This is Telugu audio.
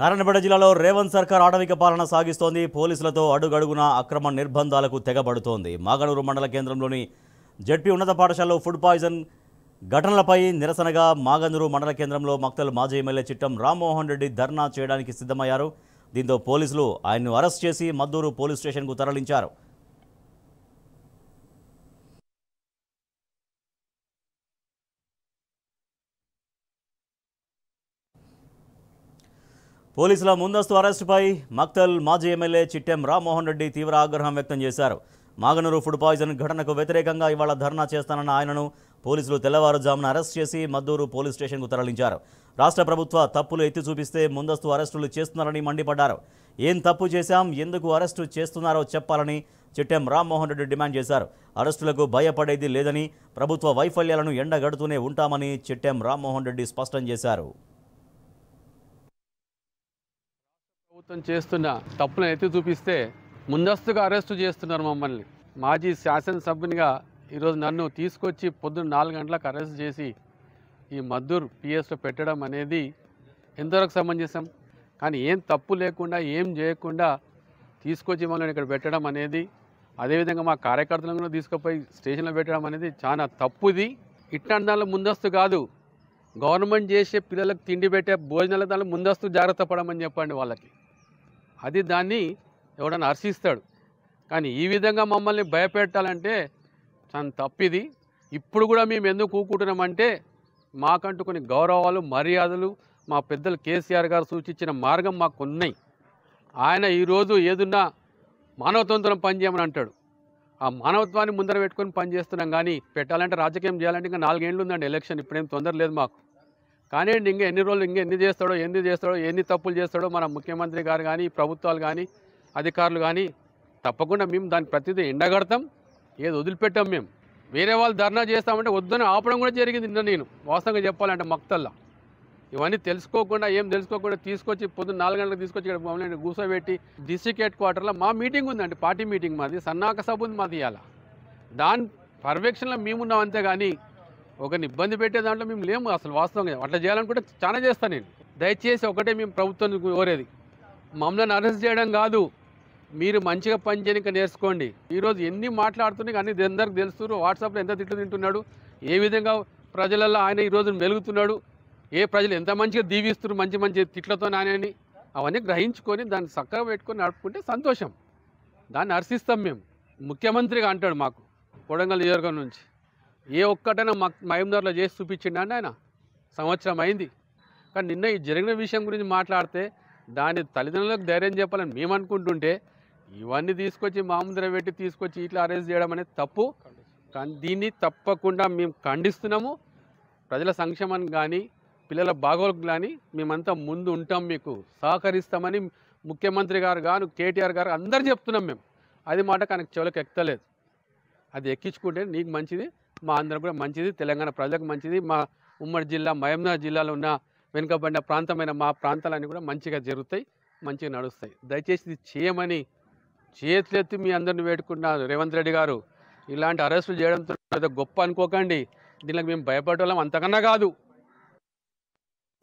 నారాయణపేట జిల్లాలో రేవంత్ సర్కార్ ఆడవిక పాలన సాగిస్తోంది పోలీసులతో అడుగడుగున అక్రమ నిర్బంధాలకు తెగబడుతోంది మాగనూరు మండల కేంద్రంలోని జడ్పీ ఉన్నత పాఠశాలలో ఫుడ్ పాయిజన్ ఘటనలపై నిరసనగా మాగనూరు మండల కేంద్రంలో మక్తల్ మాజీ ఎమ్మెల్యే చిట్టం రామ్మోహన్ రెడ్డి ధర్నా చేయడానికి సిద్ధమయ్యారు దీంతో పోలీసులు ఆయన్ను అరెస్ట్ చేసి మద్దూరు పోలీస్ స్టేషన్కు తరలించారు పోలీసుల ముందస్తు అరెస్టుపై మక్తల్ మాజీ ఎమ్మెల్యే చిట్టెం రామ్మోహన్ రెడ్డి తీవ్ర ఆగ్రహం వ్యక్తం చేశారు మాగనూరు ఫుడ్ పాయిజన్ ఘటనకు వ్యతిరేకంగా ఇవాళ ధర్నా చేస్తానన్న ఆయనను పోలీసులు తెల్లవారుజామున అరెస్ట్ చేసి మద్దూరు పోలీస్ స్టేషన్కు తరలించారు రాష్ట్ర ప్రభుత్వ తప్పులు ఎత్తి చూపిస్తే ముందస్తు అరెస్టులు చేస్తున్నారని మండిపడ్డారు ఏం తప్పు చేశాం ఎందుకు అరెస్టు చేస్తున్నారో చెప్పాలని చిట్టెం రామ్మోహన్ రెడ్డి డిమాండ్ చేశారు అరెస్టులకు భయపడేది లేదని ప్రభుత్వ వైఫల్యాలను ఎండగడుతూనే ఉంటామని చిట్టెం రామ్మోహన్ రెడ్డి స్పష్టం చేశారు ప్రభుత్వం చేస్తున్న తప్పులను ఎత్తి చూపిస్తే ముందస్తుగా అరెస్టు చేస్తున్నారు మమ్మల్ని మాజీ శాసనసభ్యునిగా ఈరోజు నన్ను తీసుకొచ్చి పొద్దున్న నాలుగు గంటలకు అరెస్ట్ చేసి ఈ మద్దూర్ పిఎస్లో పెట్టడం అనేది ఎంతవరకు సమంజసం కానీ ఏం తప్పు లేకుండా ఏం చేయకుండా తీసుకొచ్చి మమ్మల్ని ఇక్కడ పెట్టడం అనేది అదేవిధంగా మా కార్యకర్తలను కూడా తీసుకుపోయి స్టేషన్లో పెట్టడం అనేది చాలా తప్పుది ఇట్లాంటి దానిలో ముందస్తు కాదు గవర్నమెంట్ చేసే పిల్లలకు తిండి పెట్టే భోజనాల దానిలో ముందస్తు జాగ్రత్త పడమని చెప్పండి వాళ్ళకి అది దాన్ని ఎవడన్నా హర్షిస్తాడు కానీ ఈ విధంగా మమ్మల్ని భయపెట్టాలంటే చాలా తప్పిది ఇప్పుడు కూడా మేము ఎందుకు కూకుంటున్నామంటే మాకంటూ కొన్ని గౌరవాలు మర్యాదలు మా పెద్దలు కేసీఆర్ గారు సూచించిన మార్గం మాకు ఉన్నాయి ఆయన ఈరోజు ఏదున్నా మానవతంత్రం పనిచేయమని అంటాడు ఆ మానవత్వాన్ని ముందర పెట్టుకొని పనిచేస్తున్నాం కానీ పెట్టాలంటే రాజకీయం చేయాలంటే ఇంకా నాలుగేళ్ళు ఉందండి ఎలక్షన్ ఇప్పుడేం తొందర లేదు మాకు కానీ ఇంకా ఎన్ని రోజులు ఇంకా ఎన్ని చేస్తాడో ఎన్ని చేస్తాడో ఎన్ని తప్పులు చేస్తాడో మన ముఖ్యమంత్రి గారు కానీ ప్రభుత్వాలు కానీ అధికారులు కానీ తప్పకుండా మేము దాని ప్రతిదీ ఎండగడతాం ఏది వదిలిపెట్టాం మేము వేరే వాళ్ళు ధర్నా చేస్తామంటే వద్దని ఆపడం కూడా జరిగింది నిన్న నేను వాస్తవంగా చెప్పాలంటే మక్తల్లా ఇవన్నీ తెలుసుకోకుండా ఏం తెలుసుకోకుండా తీసుకొచ్చి పొద్దున్న నాలుగు గంటలకు తీసుకొచ్చి ఇక్కడ మమ్మల్ని కూర్చోబెట్టి డిస్టిక్ హెడ్ క్వార్టర్లో మా మీటింగ్ ఉందండి పార్టీ మీటింగ్ మాది సన్నాక సభ ఉంది మాది ఇవాళ దాని పర్యవేక్షణలో మేమున్నాం కానీ ఒకరిని ఇబ్బంది పెట్టే దాంట్లో మేము లేము అసలు వాస్తవంగా అట్లా చేయాలనుకుంటే చాలా చేస్తాను నేను దయచేసి ఒకటే మేము ప్రభుత్వం కోరేది మమ్మల్ని అరెస్ట్ చేయడం కాదు మీరు మంచిగా పని చేయక నేర్చుకోండి ఈరోజు ఎన్ని మాట్లాడుతున్నాయి అన్ని అందరికి తెలుస్తున్నారు వాట్సాప్లో ఎంత తిట్లు తింటున్నాడు ఏ విధంగా ప్రజలలో ఆయన ఈరోజు వెలుగుతున్నాడు ఏ ప్రజలు ఎంత మంచిగా దీవిస్తున్నారు మంచి మంచి తిట్లతో ఆయనని అవన్నీ గ్రహించుకొని దాన్ని చక్కగా పెట్టుకొని నడుపుకుంటే సంతోషం దాన్ని హర్షిస్తాం మేము ముఖ్యమంత్రిగా అంటాడు మాకు కొడంగల్ నియోజకవర్గం నుంచి ఏ ఒక్కటైనా మహమూదర్లో చేసి చూపించిండండి ఆయన సంవత్సరం అయింది కానీ నిన్న ఈ జరిగిన విషయం గురించి మాట్లాడితే దాని తల్లిదండ్రులకు ధైర్యం చెప్పాలని మేము అనుకుంటుంటే ఇవన్నీ తీసుకొచ్చి మామూలు పెట్టి తీసుకొచ్చి ఇట్లా అరేంజ్ చేయడం అనేది తప్పు దీన్ని తప్పకుండా మేము ఖండిస్తున్నాము ప్రజల సంక్షేమానికి కానీ పిల్లల బాగోలకు కానీ మేమంతా ముందు ఉంటాం మీకు సహకరిస్తామని ముఖ్యమంత్రి గారు కాను కేటీఆర్ గారు అందరు చెప్తున్నాం మేము అది మాట కనుక చెవులకు ఎక్కలేదు అది ఎక్కించుకుంటే నీకు మంచిది మా అందరం కూడా మంచిది తెలంగాణ ప్రజలకు మంచిది మా ఉమ్మడి జిల్లా మహమ్నా జిల్లాలో ఉన్న వెనుకబడిన ప్రాంతమైన మా ప్రాంతాలన్నీ కూడా మంచిగా జరుగుతాయి మంచిగా నడుస్తాయి దయచేసి ఇది చేయమని చేతులెత్తి మీ అందరిని వేడుకుంటున్నారు రేవంత్ రెడ్డి గారు ఇలాంటి అరెస్టులు చేయడంతో గొప్ప అనుకోకండి దీనికి మేము భయపడేవాళ్ళం అంతకన్నా కాదు